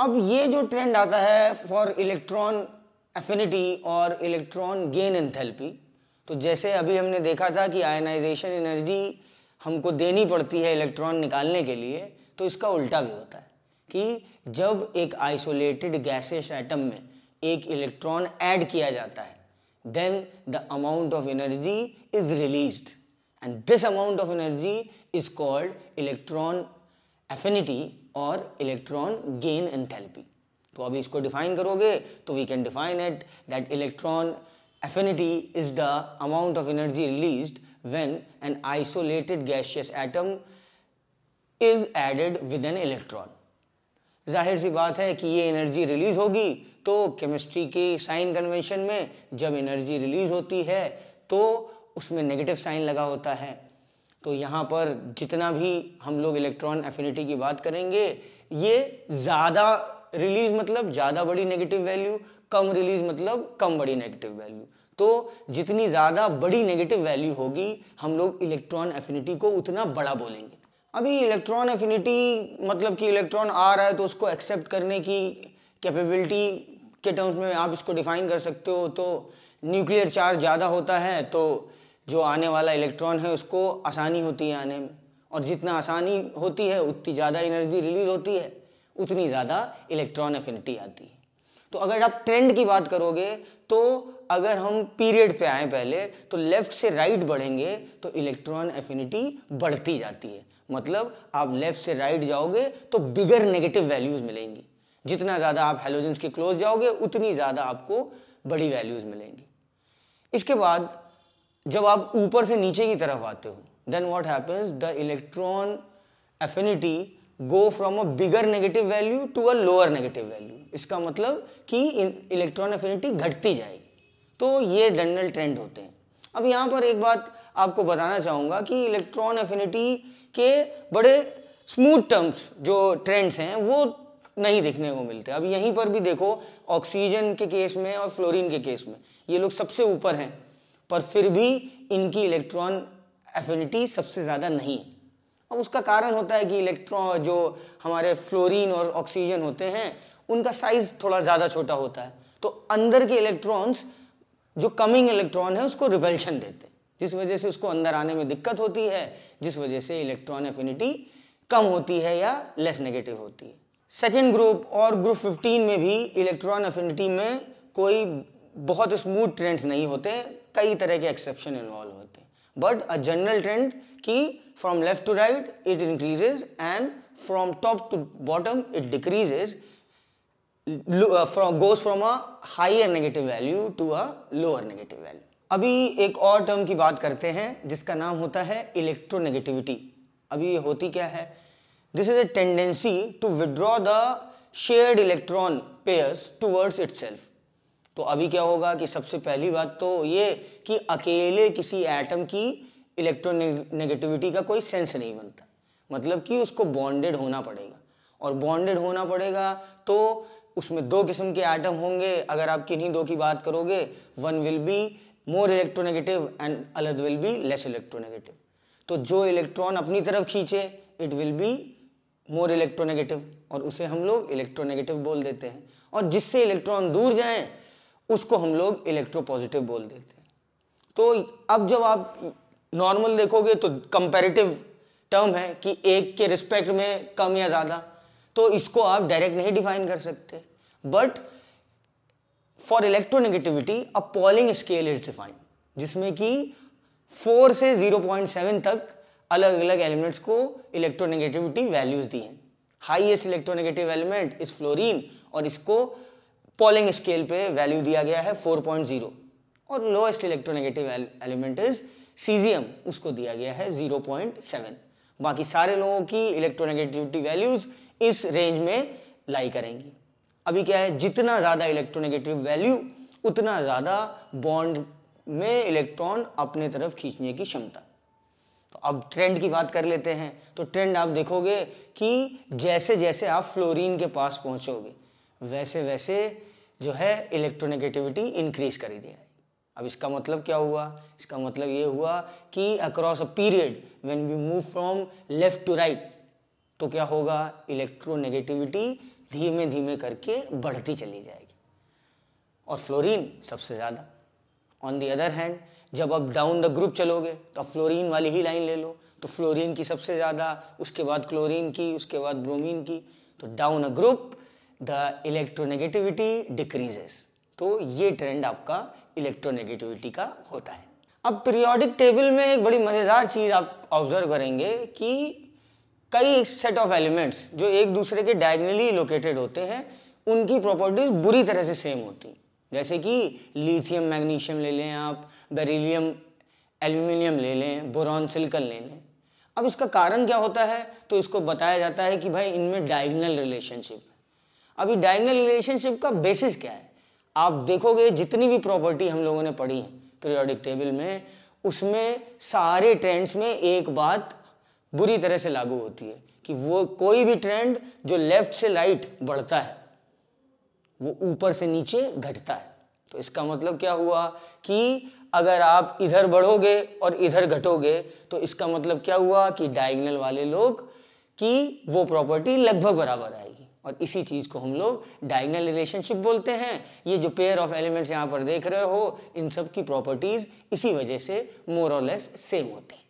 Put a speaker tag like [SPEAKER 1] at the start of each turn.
[SPEAKER 1] अब ये जो ट्रेंड आता है फॉर इलेक्ट्रॉन एफिनिटी और इलेक्ट्रॉन गेन एंथैल्पी तो जैसे अभी हमने देखा था कि आयनाइजेशन एनर्जी हमको देनी पड़ती है इलेक्ट्रॉन निकालने के लिए तो इसका उल्टा भी होता है कि जब एक आइसोलेटेड गैसेस एटम में एक इलेक्ट्रॉन ऐड किया जाता है then the amount of energy is released and this amount of energy is called electron affinity और इलेक्ट्रॉन गेन एंथैल्पी तो अभी इसको डिफाइन करोगे तो we can define it that electron affinity is the amount of energy release when an isolated gaseous atom is added with an electron जाहिर सी बात है कि ये एनर्जी रिलीज होगी तो केमिस्ट्री के साइन कन्वेंशन में जब एनर्जी रिलीज होती है तो उसमें नेगेटिव साइन लगा होता है तो यहाँ पर जितना भी हम लोग इलेक्ट्रॉन एफिनिटी की बात करेंगे ये ज़्यादा रिलीज मतलब ज़्यादा बड़ी नेगेटिव वैल्यू कम रिलीज मतलब कम बड़ी नेगेटिव वैल्यू तो जितनी ज़्यादा बड़ी नेगेटिव वैल्यू होगी हम लोग इलेक्ट्रॉन एफिनिटी को उतना बड़ा बोलेंगे अभी इलेक्ट्रॉन एफिनिटी मतलब कि इलेक्ट्रॉन आ रहा है तो उसको एक्सेप्ट करने की कैपेबिलिटी के टर्म्स में आप इसको डिफाइन कर सकते हो तो न्यूक्लियर चार्ज ज़्यादा होता है तो जो आने वाला इलेक्ट्रॉन है उसको आसानी होती है आने में और जितना आसानी होती है उतनी ज़्यादा एनर्जी रिलीज होती है उतनी ज़्यादा इलेक्ट्रॉन एफिनिटी आती है तो अगर आप ट्रेंड की बात करोगे तो अगर हम पीरियड पे आए पहले तो लेफ्ट से राइट बढ़ेंगे तो इलेक्ट्रॉन एफिनिटी बढ़ती जाती है मतलब आप लेफ्ट से राइट जाओगे तो बिगर नेगेटिव वैल्यूज़ मिलेंगी जितना ज़्यादा आप हेलोजेंस के क्लोज जाओगे उतनी ज़्यादा आपको बड़ी वैल्यूज़ मिलेंगी इसके बाद जब आप ऊपर से नीचे की तरफ आते हो then what happens the electron affinity go from a bigger negative value to a lower negative value इसका मतलब कि इलेक्ट्रॉन एफिनिटी घटती जाएगी तो ये जनरल ट्रेंड होते हैं अब यहाँ पर एक बात आपको बताना चाहूँगा कि इलेक्ट्रॉन एफिनिटी के बड़े स्मूथ टर्म्स जो ट्रेंड्स हैं वो नहीं देखने को मिलते अब यहीं पर भी देखो ऑक्सीजन के केस में और फ्लोरीन के केस में ये लोग सबसे ऊपर हैं पर फिर भी इनकी इलेक्ट्रॉन एफिनिटी सबसे ज़्यादा नहीं है अब उसका कारण होता है कि इलेक्ट्रॉन जो हमारे फ्लोरीन और ऑक्सीजन होते हैं उनका साइज थोड़ा ज़्यादा छोटा होता है तो अंदर के इलेक्ट्रॉन्स जो कमिंग इलेक्ट्रॉन है उसको रिपल्शन देते हैं जिस वजह से उसको अंदर आने में दिक्कत होती है जिस वजह से इलेक्ट्रॉन एफिनिटी कम होती है या लेस नेगेटिव होती है सेकेंड ग्रुप और ग्रुप फिफ्टीन में भी इलेक्ट्रॉन एफिनिटी में कोई बहुत स्मूथ ट्रेंड्स नहीं होते कई तरह के एक्सेप्शन इन्वॉल्व होते हैं बट अ जनरल ट्रेंड कि from left to right it increases and from top to bottom it decreases goes from a higher negative value to a lower negative value अभी एक और टर्म की बात करते हैं जिसका नाम होता है इलेक्ट्रोनेगेटिविटी अभी ये होती क्या है this is a tendency to withdraw the shared electron pairs towards itself तो अभी क्या होगा कि सबसे पहली बात तो ये कि अकेले किसी एटम की इलेक्ट्रोनेगेटिविटी का कोई सेंस नहीं बनता मतलब कि उसको बॉन्डेड होना पड़ेगा और बॉन्डेड होना पड़ेगा तो उसमें दो किस्म के एटम होंगे अगर आप किन्हीं दो की बात करोगे one will be more electronegative and अलग विल बी लेस इलेक्ट्रोनेगेटिव तो जो इलेक्ट्रॉन अपनी तरफ खींचे it will be more electronegative और उसे हम लोग इलेक्ट्रोनेगेटिव बोल देते हैं और जिससे इलेक्ट्रॉन दूर जाएँ उसको हम लोग इलेक्ट्रोपॉजिटिव बोल देते हैं तो अब जब आप नॉर्मल देखोगे तो कंपेरेटिव टर्म है कि एक के रिस्पेक्ट में कम या ज़्यादा तो इसको आप डायरेक्ट नहीं डिफाइन कर सकते but for electronegativity a Pauling scale is define जिसमें कि फोर से जीरो पॉइंट सेवन तक अलग अलग एलिमेंट्स को इलेक्ट्रोनेगेटिविटी वैल्यूज दी हैं highest electronegative element is fluorine और इसको पॉलिंग स्केल पे वैल्यू दिया गया है 4.0 और lowest electronegative element is caesium उसको दिया गया है 0.7 बाकी सारे लोगों की इलेक्ट्रोनेगेटिविटी वैल्यूज इस रेंज में लाई करेंगी अभी क्या है जितना ज़्यादा इलेक्ट्रोनेगेटिव वैल्यू उतना ज़्यादा बॉन्ड में इलेक्ट्रॉन अपने तरफ खींचने की क्षमता तो अब ट्रेंड की बात कर लेते हैं तो ट्रेंड आप देखोगे कि जैसे जैसे आप फ्लोरीन के पास पहुंचोगे वैसे वैसे जो है इलेक्ट्रोनेगेटिविटी इंक्रीज करी दिया अब इसका मतलब क्या हुआ इसका मतलब ये हुआ कि across a period when we move from left to right तो क्या होगा इलेक्ट्रोनेगेटिविटी धीमे धीमे करके बढ़ती चली जाएगी और फ्लोरीन सबसे ज़्यादा ऑन दी अदर हैंड जब आप डाउन द ग्रुप चलोगे तो आप फ्लोरीन वाली ही लाइन ले लो तो फ्लोरीन की सबसे ज़्यादा उसके बाद क्लोरीन की उसके बाद ब्रोमीन की तो down a group the electronegativity decreases तो ये ट्रेंड आपका इलेक्ट्रोनेगेटिविटी का होता है अब पीरियोडिक टेबल में एक बड़ी मज़ेदार चीज़ आप ऑब्जर्व करेंगे कि कई सेट ऑफ एलिमेंट्स जो एक दूसरे के डायगनली लोकेटेड होते हैं उनकी प्रॉपर्टीज़ बुरी तरह से सेम होती जैसे कि लिथियम मैग्नीशियम ले लें आप बेरिलियम एल्यूमिनियम ले लें बोरॉन सिल्कन ले लें अब इसका कारण क्या होता है तो इसको बताया जाता है कि भाई इनमें डायगनल रिलेशनशिप है अभी डायगनल रिलेशनशिप का बेसिस क्या है आप देखोगे जितनी भी प्रॉपर्टी हम लोगों ने पढ़ी है पीरियोडिक टेबल में उसमें सारे ट्रेंड्स में एक बात बुरी तरह से लागू होती है कि वो कोई भी ट्रेंड जो लेफ्ट से राइट बढ़ता है वो ऊपर से नीचे घटता है तो इसका मतलब क्या हुआ कि अगर आप इधर बढ़ोगे और इधर घटोगे तो इसका मतलब क्या हुआ कि डायगनल वाले लोग की वो प्रॉपर्टी लगभग बराबर आएगी और इसी चीज़ को हम लोग डायगनल रिलेशनशिप बोलते हैं ये जो पेयर ऑफ एलिमेंट्स यहाँ पर देख रहे हो इन सब की प्रॉपर्टीज़ इसी वजह से मोर और लेस सेम होती हैं